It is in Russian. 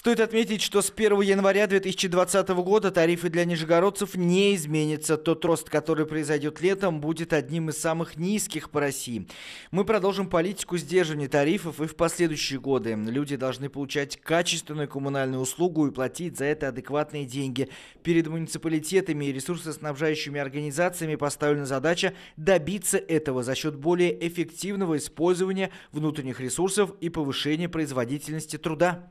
Стоит отметить, что с 1 января 2020 года тарифы для нижегородцев не изменятся. Тот рост, который произойдет летом, будет одним из самых низких по России. Мы продолжим политику сдерживания тарифов и в последующие годы. Люди должны получать качественную коммунальную услугу и платить за это адекватные деньги. Перед муниципалитетами и ресурсоснабжающими организациями поставлена задача добиться этого за счет более эффективного использования внутренних ресурсов и повышения производительности труда.